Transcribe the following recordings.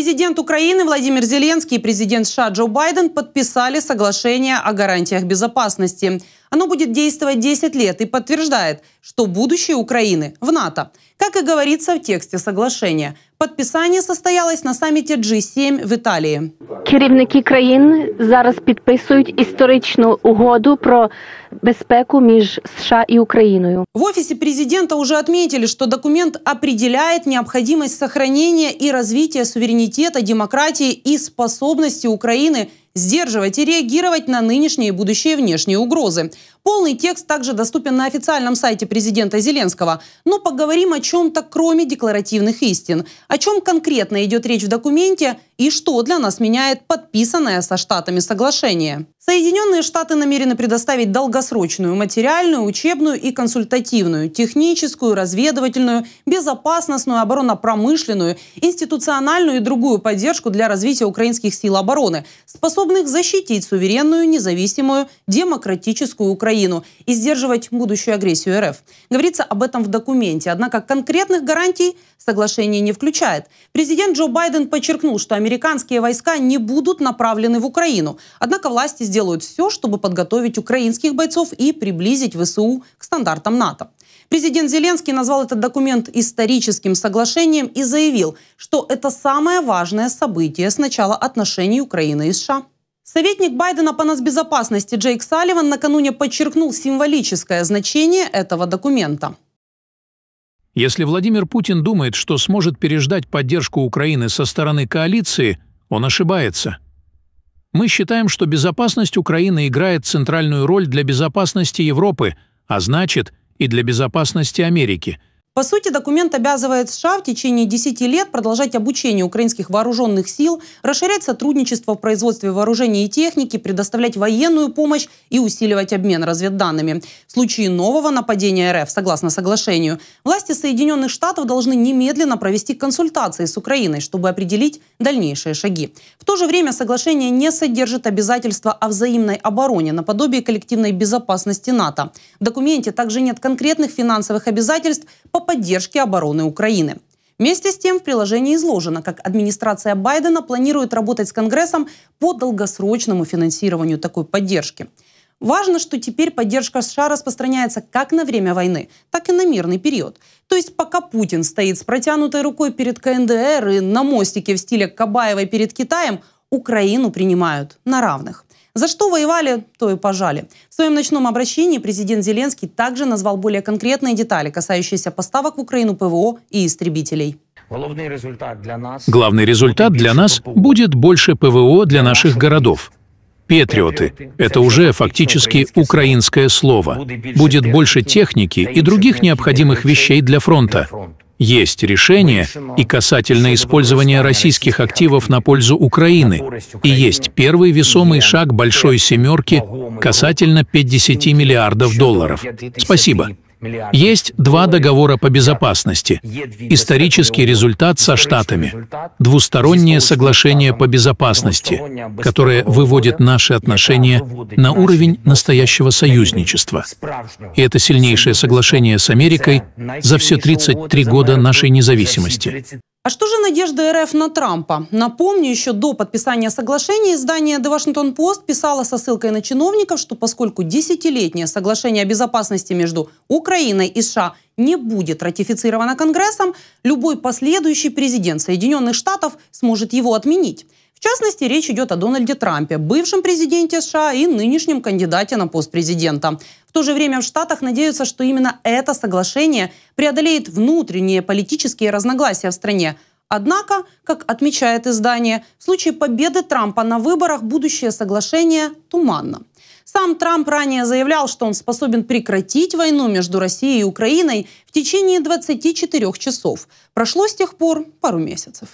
Президент Украины Владимир Зеленский и президент США Джо Байден подписали соглашение о гарантиях безопасности. Оно будет действовать 10 лет и подтверждает, что будущее Украины в НАТО. Как и говорится в тексте соглашения – Подписание состоялось на саммите G7 в Италии. Керівники країн зараз підписують історичну угоду про безпеку між США и Украиной. В офисе президента уже отметили, что документ определяет необходимость сохранения и развития суверенитета, демократии и способности Украины – сдерживать и реагировать на нынешние и будущие внешние угрозы. Полный текст также доступен на официальном сайте президента Зеленского. Но ну, поговорим о чем-то, кроме декларативных истин. О чем конкретно идет речь в документе и что для нас меняет подписанное со Штатами соглашение. Соединенные Штаты намерены предоставить долгосрочную материальную, учебную и консультативную, техническую, разведывательную, безопасностную, оборонопромышленную, институциональную и другую поддержку для развития украинских сил обороны, способную способных защитить суверенную, независимую, демократическую Украину и сдерживать будущую агрессию РФ. Говорится об этом в документе, однако конкретных гарантий соглашение не включает. Президент Джо Байден подчеркнул, что американские войска не будут направлены в Украину. Однако власти сделают все, чтобы подготовить украинских бойцов и приблизить ВСУ к стандартам НАТО. Президент Зеленский назвал этот документ историческим соглашением и заявил, что это самое важное событие с начала отношений Украины и США. Советник Байдена по нацбезопасности Джейк Салливан накануне подчеркнул символическое значение этого документа. Если Владимир Путин думает, что сможет переждать поддержку Украины со стороны коалиции, он ошибается. Мы считаем, что безопасность Украины играет центральную роль для безопасности Европы, а значит и для безопасности Америки – по сути, документ обязывает США в течение 10 лет продолжать обучение украинских вооруженных сил, расширять сотрудничество в производстве вооружений и техники, предоставлять военную помощь и усиливать обмен разведданными. В случае нового нападения РФ, согласно соглашению, власти Соединенных Штатов должны немедленно провести консультации с Украиной, чтобы определить дальнейшие шаги. В то же время соглашение не содержит обязательства о взаимной обороне наподобие коллективной безопасности НАТО. В документе также нет конкретных финансовых обязательств по по поддержке обороны Украины. Вместе с тем в приложении изложено, как администрация Байдена планирует работать с Конгрессом по долгосрочному финансированию такой поддержки. Важно, что теперь поддержка США распространяется как на время войны, так и на мирный период. То есть пока Путин стоит с протянутой рукой перед КНДР и на мостике в стиле Кабаевой перед Китаем, Украину принимают на равных. За что воевали, то и пожали. В своем ночном обращении президент Зеленский также назвал более конкретные детали, касающиеся поставок в Украину ПВО и истребителей. Главный результат для нас, Главный результат для нас будет больше ПВО для наших городов. Петриоты – это уже фактически украинское слово. Будет больше техники и других необходимых вещей для фронта. Есть решение и касательно использования российских активов на пользу Украины, и есть первый весомый шаг «Большой семерки» касательно 50 миллиардов долларов. Спасибо. Есть два договора по безопасности, исторический результат со Штатами, двустороннее соглашение по безопасности, которое выводит наши отношения на уровень настоящего союзничества. И это сильнейшее соглашение с Америкой за все 33 года нашей независимости. А что же надежда РФ на Трампа? Напомню, еще до подписания соглашения издание The Washington Post писало со ссылкой на чиновников, что поскольку десятилетнее соглашение о безопасности между Украиной и США не будет ратифицировано Конгрессом, любой последующий президент Соединенных Штатов сможет его отменить. В частности, речь идет о Дональде Трампе, бывшем президенте США и нынешнем кандидате на пост президента. В то же время в Штатах надеются, что именно это соглашение преодолеет внутренние политические разногласия в стране. Однако, как отмечает издание, в случае победы Трампа на выборах будущее соглашение туманно. Сам Трамп ранее заявлял, что он способен прекратить войну между Россией и Украиной в течение 24 часов. Прошло с тех пор пару месяцев.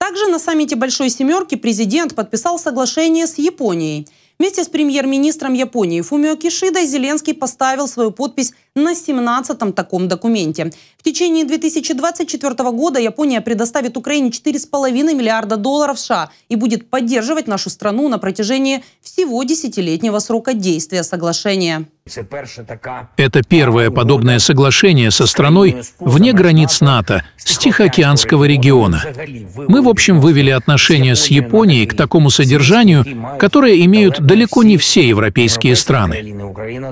Также на саммите Большой Семерки президент подписал соглашение с Японией. Вместе с премьер-министром Японии Фумио Кишидой Зеленский поставил свою подпись на 17-м таком документе. В течение 2024 года Япония предоставит Украине 4,5 миллиарда долларов США и будет поддерживать нашу страну на протяжении всего десятилетнего срока действия соглашения. Это первое подобное соглашение со страной вне границ НАТО, с Тихоокеанского региона. Мы, в общем, вывели отношения с Японией к такому содержанию, которое имеют далеко не все европейские страны.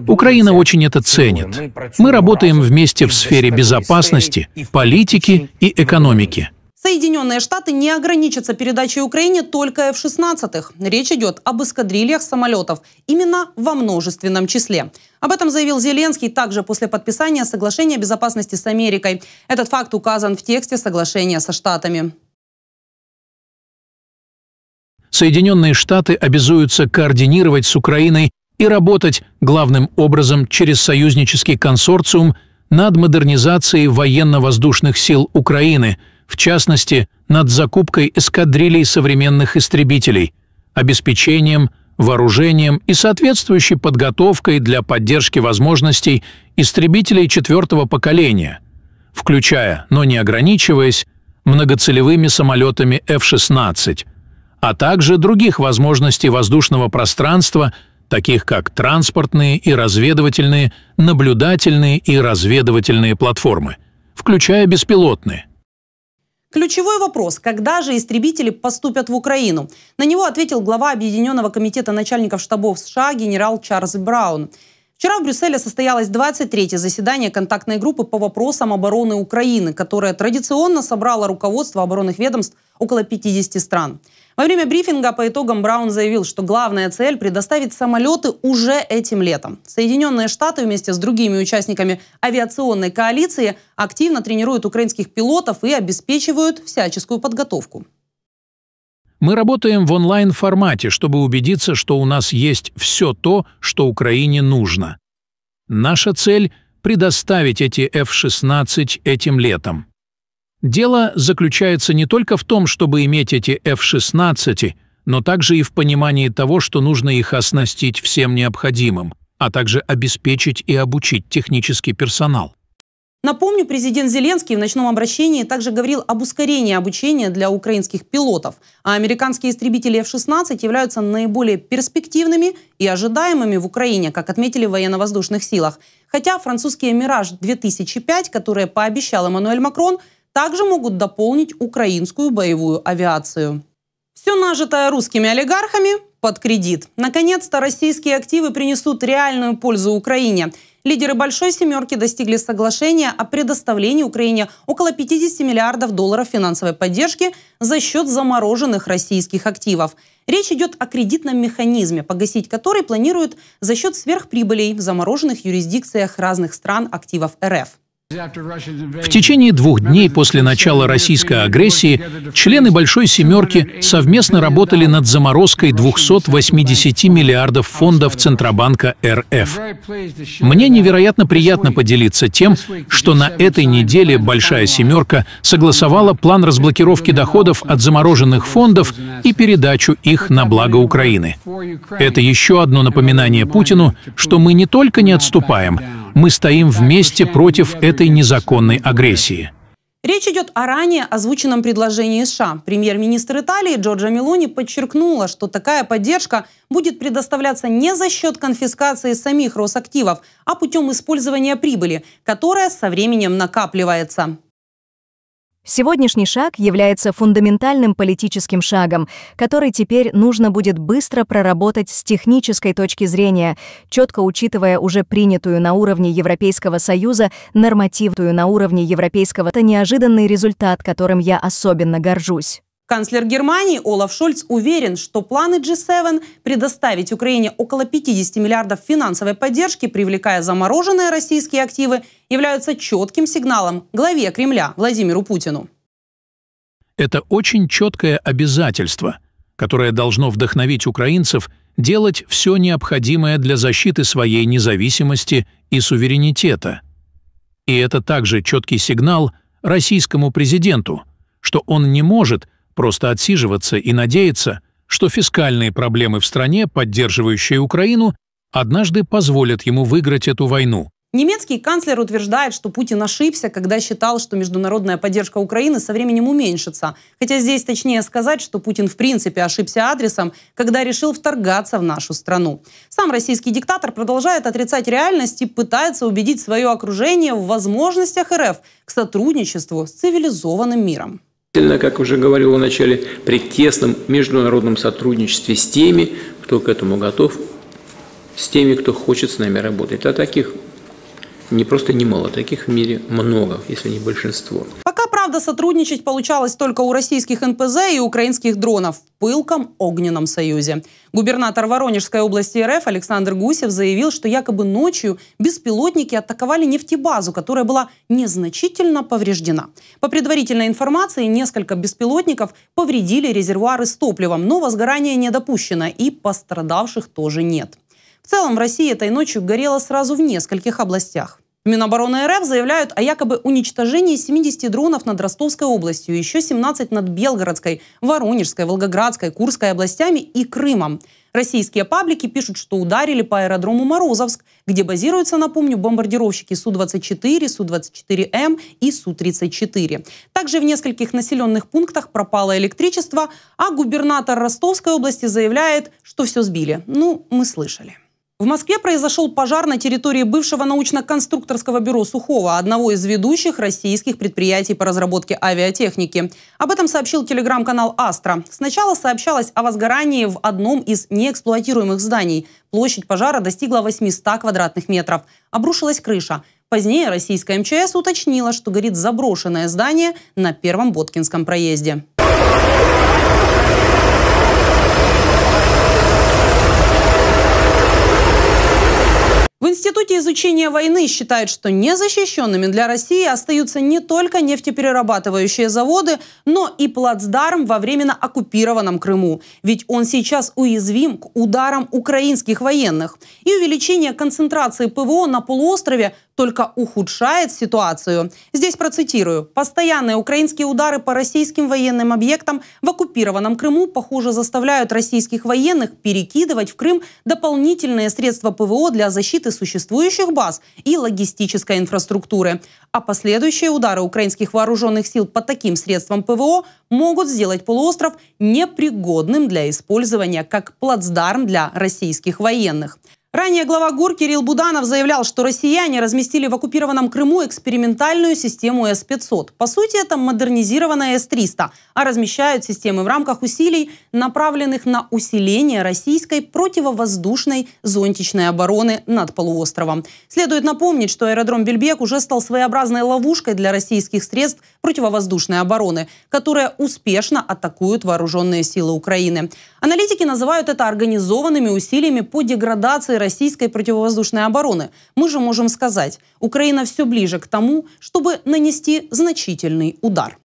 Украина очень это ценит. Мы работаем вместе в сфере безопасности, политики и экономики. Соединенные Штаты не ограничатся передачей Украине только F-16. Речь идет об эскадрильях самолетов, именно во множественном числе. Об этом заявил Зеленский также после подписания соглашения о безопасности с Америкой. Этот факт указан в тексте соглашения со Штатами. Соединенные Штаты обязуются координировать с Украиной и работать главным образом через союзнический консорциум над модернизацией военно-воздушных сил Украины, в частности, над закупкой эскадрилей современных истребителей, обеспечением, вооружением и соответствующей подготовкой для поддержки возможностей истребителей четвертого поколения, включая, но не ограничиваясь, многоцелевыми самолетами F-16, а также других возможностей воздушного пространства – таких как транспортные и разведывательные, наблюдательные и разведывательные платформы, включая беспилотные. Ключевой вопрос – когда же истребители поступят в Украину? На него ответил глава Объединенного комитета начальников штабов США генерал Чарльз Браун. Вчера в Брюсселе состоялось 23-е заседание контактной группы по вопросам обороны Украины, которое традиционно собрало руководство оборонных ведомств около 50 стран. Во время брифинга по итогам Браун заявил, что главная цель – предоставить самолеты уже этим летом. Соединенные Штаты вместе с другими участниками авиационной коалиции активно тренируют украинских пилотов и обеспечивают всяческую подготовку. Мы работаем в онлайн-формате, чтобы убедиться, что у нас есть все то, что Украине нужно. Наша цель – предоставить эти F-16 этим летом. Дело заключается не только в том, чтобы иметь эти F-16, но также и в понимании того, что нужно их оснастить всем необходимым, а также обеспечить и обучить технический персонал. Напомню, президент Зеленский в ночном обращении также говорил об ускорении обучения для украинских пилотов, а американские истребители F-16 являются наиболее перспективными и ожидаемыми в Украине, как отметили в военно-воздушных силах. Хотя французские «Мираж-2005», которые пообещал Эммануэль Макрон – также могут дополнить украинскую боевую авиацию. Все нажитое русскими олигархами под кредит. Наконец-то российские активы принесут реальную пользу Украине. Лидеры «Большой семерки» достигли соглашения о предоставлении Украине около 50 миллиардов долларов финансовой поддержки за счет замороженных российских активов. Речь идет о кредитном механизме, погасить который планируют за счет сверхприбылей в замороженных юрисдикциях разных стран активов РФ. В течение двух дней после начала российской агрессии члены «Большой семерки» совместно работали над заморозкой 280 миллиардов фондов Центробанка РФ. Мне невероятно приятно поделиться тем, что на этой неделе «Большая семерка» согласовала план разблокировки доходов от замороженных фондов и передачу их на благо Украины. Это еще одно напоминание Путину, что мы не только не отступаем, мы стоим вместе против этой незаконной агрессии. Речь идет о ранее озвученном предложении США. Премьер-министр Италии Джорджа Мелони подчеркнула, что такая поддержка будет предоставляться не за счет конфискации самих Росактивов, а путем использования прибыли, которая со временем накапливается. Сегодняшний шаг является фундаментальным политическим шагом, который теперь нужно будет быстро проработать с технической точки зрения, четко учитывая уже принятую на уровне Европейского Союза нормативную на уровне Европейского. Это неожиданный результат, которым я особенно горжусь. Канцлер Германии Олаф Шольц уверен, что планы G7 предоставить Украине около 50 миллиардов финансовой поддержки, привлекая замороженные российские активы, являются четким сигналом главе Кремля Владимиру Путину. Это очень четкое обязательство, которое должно вдохновить украинцев делать все необходимое для защиты своей независимости и суверенитета. И это также четкий сигнал российскому президенту, что он не может – Просто отсиживаться и надеяться, что фискальные проблемы в стране, поддерживающие Украину, однажды позволят ему выиграть эту войну. Немецкий канцлер утверждает, что Путин ошибся, когда считал, что международная поддержка Украины со временем уменьшится. Хотя здесь точнее сказать, что Путин в принципе ошибся адресом, когда решил вторгаться в нашу страну. Сам российский диктатор продолжает отрицать реальность и пытается убедить свое окружение в возможностях РФ к сотрудничеству с цивилизованным миром действительно, как уже говорил в начале, при тесном международном сотрудничестве с теми, кто к этому готов, с теми, кто хочет с нами работать. А таких не просто немало, таких в мире много, если не большинство. Пока Правда, сотрудничать получалось только у российских НПЗ и украинских дронов в пылком огненном союзе. Губернатор Воронежской области РФ Александр Гусев заявил, что якобы ночью беспилотники атаковали нефтебазу, которая была незначительно повреждена. По предварительной информации, несколько беспилотников повредили резервуары с топливом, но возгорание не допущено и пострадавших тоже нет. В целом в России этой ночью горело сразу в нескольких областях. Минобороны РФ заявляют о якобы уничтожении 70 дронов над Ростовской областью, еще 17 над Белгородской, Воронежской, Волгоградской, Курской областями и Крымом. Российские паблики пишут, что ударили по аэродрому Морозовск, где базируются, напомню, бомбардировщики Су-24, Су-24М и Су-34. Также в нескольких населенных пунктах пропало электричество, а губернатор Ростовской области заявляет, что все сбили. Ну, мы слышали. В Москве произошел пожар на территории бывшего научно-конструкторского бюро «Сухого», одного из ведущих российских предприятий по разработке авиатехники. Об этом сообщил телеграм-канал «Астра». Сначала сообщалось о возгорании в одном из неэксплуатируемых зданий. Площадь пожара достигла 800 квадратных метров. Обрушилась крыша. Позднее российская МЧС уточнила, что горит заброшенное здание на Первом Боткинском проезде. Институте изучения войны считают, что незащищенными для России остаются не только нефтеперерабатывающие заводы, но и плацдарм во временно оккупированном Крыму. Ведь он сейчас уязвим к ударам украинских военных. И увеличение концентрации ПВО на полуострове только ухудшает ситуацию. Здесь процитирую. «Постоянные украинские удары по российским военным объектам в оккупированном Крыму, похоже, заставляют российских военных перекидывать в Крым дополнительные средства ПВО для защиты существующих существующих баз и логистической инфраструктуры. А последующие удары украинских вооруженных сил по таким средствам ПВО могут сделать полуостров непригодным для использования как плацдарм для российских военных. Ранее глава ГУР Кирилл Буданов заявлял, что россияне разместили в оккупированном Крыму экспериментальную систему С-500. По сути, это модернизированная С-300, а размещают системы в рамках усилий, направленных на усиление российской противовоздушной зонтичной обороны над полуостровом. Следует напомнить, что аэродром Бельбек уже стал своеобразной ловушкой для российских средств противовоздушной обороны, которые успешно атакуют вооруженные силы Украины. Аналитики называют это организованными усилиями по деградации российской противовоздушной обороны, мы же можем сказать, Украина все ближе к тому, чтобы нанести значительный удар.